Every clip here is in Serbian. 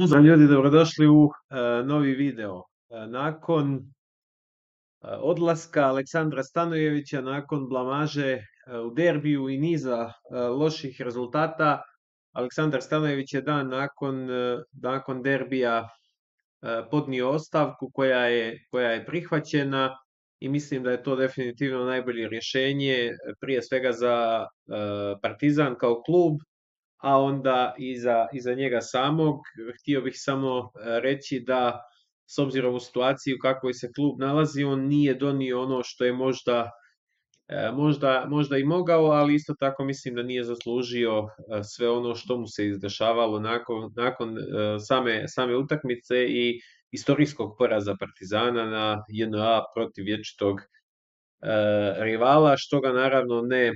Pozdrav ljudi, dobrodošli u uh, novi video. Uh, nakon uh, odlaska Aleksandra Stanojevića, nakon blamaže u derbiju i niza loših rezultata, Aleksandar Stanojević je dan nakon, nakon derbija podnio ostavku koja je, koja je prihvaćena i mislim da je to definitivno najbolje rješenje, prije svega za Partizan kao klub, a onda i za, i za njega samog. Htio bih samo e, reći da s obzirom u situaciju kakvoj se klub nalazi, on nije donio ono što je možda e, Možda, možda i mogao, ali isto tako mislim da nije zaslužio e, sve ono što mu se izdešavalo nakon, nakon same, same utakmice i istorijskog poraza Partizana na JNA protiv vječitog rivala, što ga naravno ne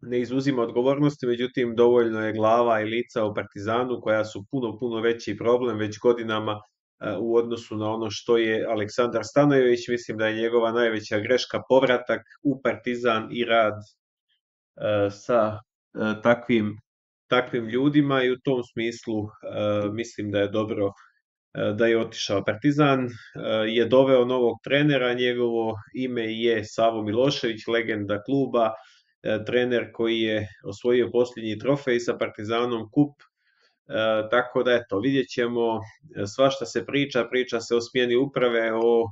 ne izuzima odgovornosti, međutim dovoljno je glava i lica u Partizanu koja su puno, puno veći problem već godinama e, u odnosu na ono što je Aleksandar Stanojević. Mislim da je njegova najveća greška povratak u Partizan i rad e, sa e, takvim, takvim ljudima i u tom smislu mislim da je dobro da je otišao Partizan, je doveo novog trenera, njegovo ime je Savo Milošević, legenda kluba, E, trener koji je osvojio posljednji trofej sa Partizanom kup, e, tako da eto, vidjet ćemo e, svašta se priča, priča se o smjeni uprave, o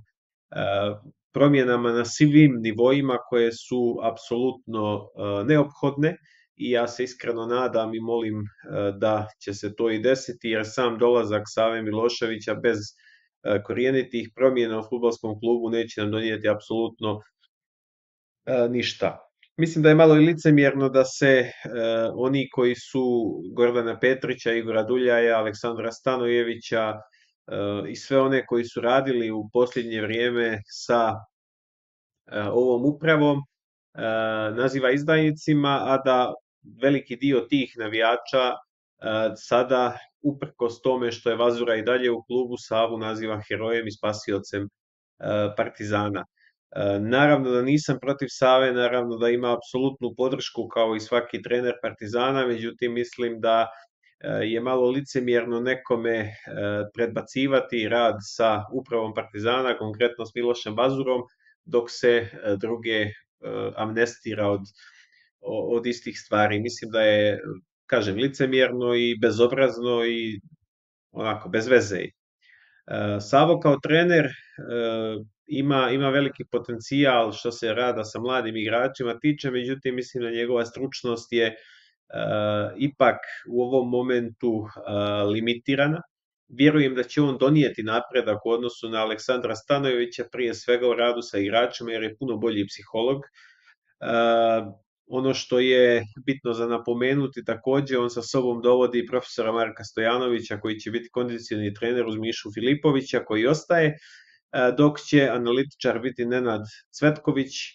promjenama na svim nivoima koje su apsolutno neophodne i ja se iskreno nadam i molim da će se to i desiti jer sam dolazak Save Miloševića bez korijenitih promjena u futbolskom klubu neće nam donijeti apsolutno ništa. Mislim da je malo i licemjerno da se e, oni koji su Gordana Petrića, Igora Duljaja, Aleksandra Stanojevića e, i sve one koji su radili u posljednje vrijeme sa e, ovom upravom e, naziva izdajnicima, a da veliki dio tih navijača e, sada, uprkos tome što je Vazura i dalje u klubu, Savu naziva herojem i spasiocem Partizana. E, naravno da nisam protiv Save, naravno da ima apsolutnu podršku kao i svaki trener Partizana, međutim mislim da e, je malo licemjerno nekome e, predbacivati rad sa upravom Partizana, konkretno s Milošem Bazurom, dok se druge amnestira od, od istih stvari. Mislim da je, kažem, licemjerno i bezobrazno i onako, bez veze. Savo kao trener ima, ima veliki potencijal što se rada sa mladim igračima tiče, međutim mislim da njegova stručnost je uh, ipak u ovom momentu uh, limitirana. Vjerujem da će on donijeti napredak u odnosu na Aleksandra Stanojevića prije svega u radu sa igračima jer je puno bolji psiholog. Uh, ono što je bitno za napomenuti takođe, on sa sobom dovodi profesora Marka Stojanovića koji će biti kondicioni trener uz Mišu Filipovića koji ostaje. E, dok će analitičar biti Nenad Cvetković e,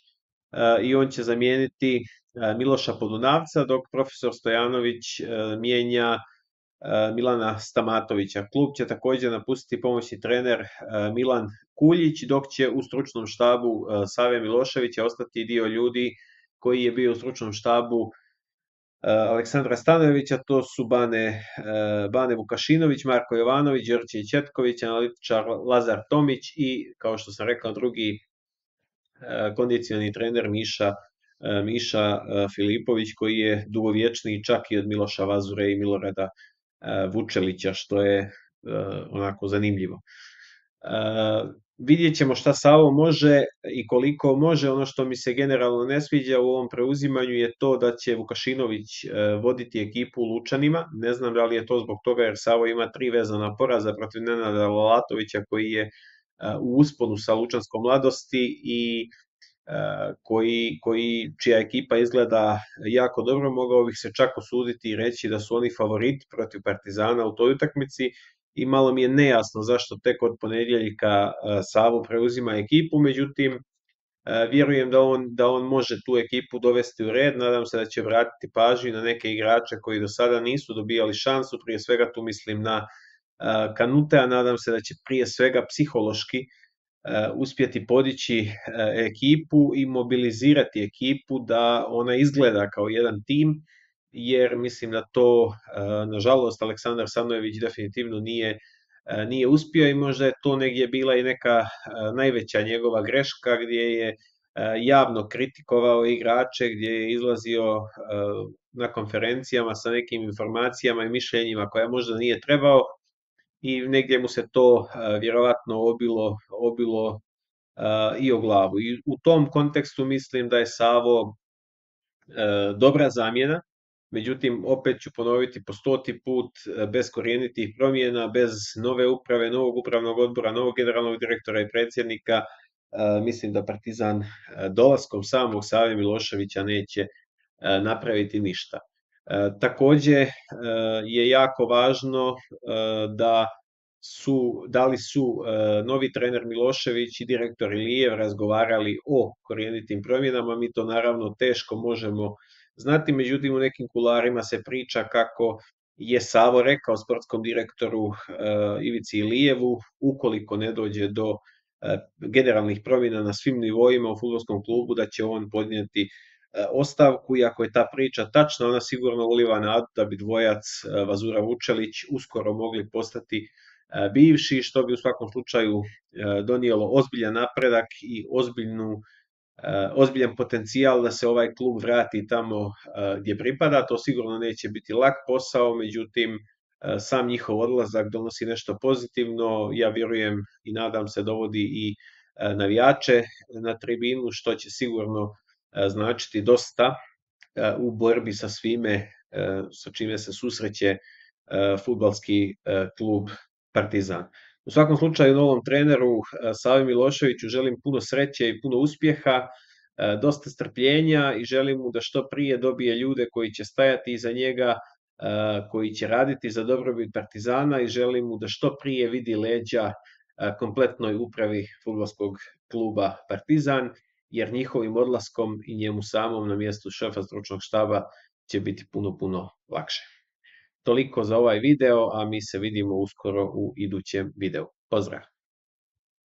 i on će zamijeniti e, Miloša Podunavca, dok profesor Stojanović mijenja Milana Stamatovića. Klub će također napustiti pomoćni trener Milan Kuljić, dok će u stručnom štabu Save Miloševića ostati dio ljudi koji je bio u stručnom štabu E, Aleksandra Stanojevića, to su Bane, e, Bane Vukašinović, Marko Jovanović, Đorđe Četković, analitičar Lazar Tomić i, kao što sam rekao, drugi e, kondicioni trener Miša, Miša Filipović, koji je dugovječni čak i od Miloša Vazure i Milorada Vučelića, što je onako zanimljivo vidjet ćemo šta Savo može i koliko može. Ono što mi se generalno ne sviđa u ovom preuzimanju je to da će Vukašinović e, voditi ekipu Lučanima. Ne znam da li je to zbog toga jer Savo ima tri vezana poraza protiv Nenada Lolatovića koji je e, u usponu sa Lučanskom mladosti i e, koji, koji, čija ekipa izgleda jako dobro, mogao bih se čak osuditi i reći da su oni favorit protiv Partizana u toj utakmici, i malo mi je nejasno zašto tek od ponedjeljka e, Savu preuzima ekipu, međutim e, vjerujem da on, da on može tu ekipu dovesti u red, nadam se da će vratiti pažnju na neke igrače koji do sada nisu dobijali šansu, prije svega tu mislim na e, Kanute, a nadam se da će prije svega psihološki uspjeti podići ekipu i mobilizirati ekipu da ona izgleda kao jedan tim jer mislim da to, e, nažalost, Aleksandar Sanojević definitivno nije e, nije uspio i možda je to negdje bila i neka e, najveća njegova greška gdje je javno kritikovao igrače, gdje je izlazio na konferencijama sa nekim informacijama i mišljenjima koja možda nije trebao i negdje mu se to vjerovatno obilo, obilo i o glavu. I u tom kontekstu mislim da je Savo dobra zamjena, Međutim, opet ću ponoviti po stoti put, e, bez korijenitih promjena, bez nove uprave, novog upravnog odbora, novog generalnog direktora i predsjednika, e, mislim da Partizan e, dolaskom samog Save Miloševića neće napraviti ništa. Takođe je jako važno da su, da li su novi trener Milošević i direktor Ilijev razgovarali o korijenitim promjenama, mi to naravno teško možemo znati, međutim u nekim kularima se priča kako je Savo rekao sportskom direktoru uh, Ivici Ilijevu, ukoliko ne dođe do uh, generalnih promjena na svim nivoima u futbolskom klubu, da će on podnijeti uh, ostavku, ako je ta priča tačna, ona sigurno uliva nadu da bi dvojac Vazura Vučelić uskoro mogli postati bivši, što bi u svakom slučaju donijelo ozbiljan napredak i ozbiljnu E, ozbiljan potencijal da se ovaj klub vrati tamo e, gdje pripada. To sigurno neće biti lak posao, međutim e, sam njihov odlazak donosi nešto pozitivno. Ja vjerujem i nadam se dovodi i navijače na tribinu, što će sigurno značiti dosta u borbi sa svime sa čime se susreće futbalski klub Partizan. U svakom slučaju novom treneru eh, Savi Miloševiću želim puno sreće i puno uspjeha, eh, dosta strpljenja i želim mu da što prije dobije ljude koji će stajati iza njega, eh, koji će raditi za dobrobit Partizana i želim mu da što prije vidi leđa kompletnoj upravi futbolskog kluba Partizan, jer njihovim odlaskom i njemu samom na mjestu šefa stručnog štaba će biti puno, puno lakše. Toliko za ovaj video, a mi se vidimo uskoro u idućem videu. Pozdrav!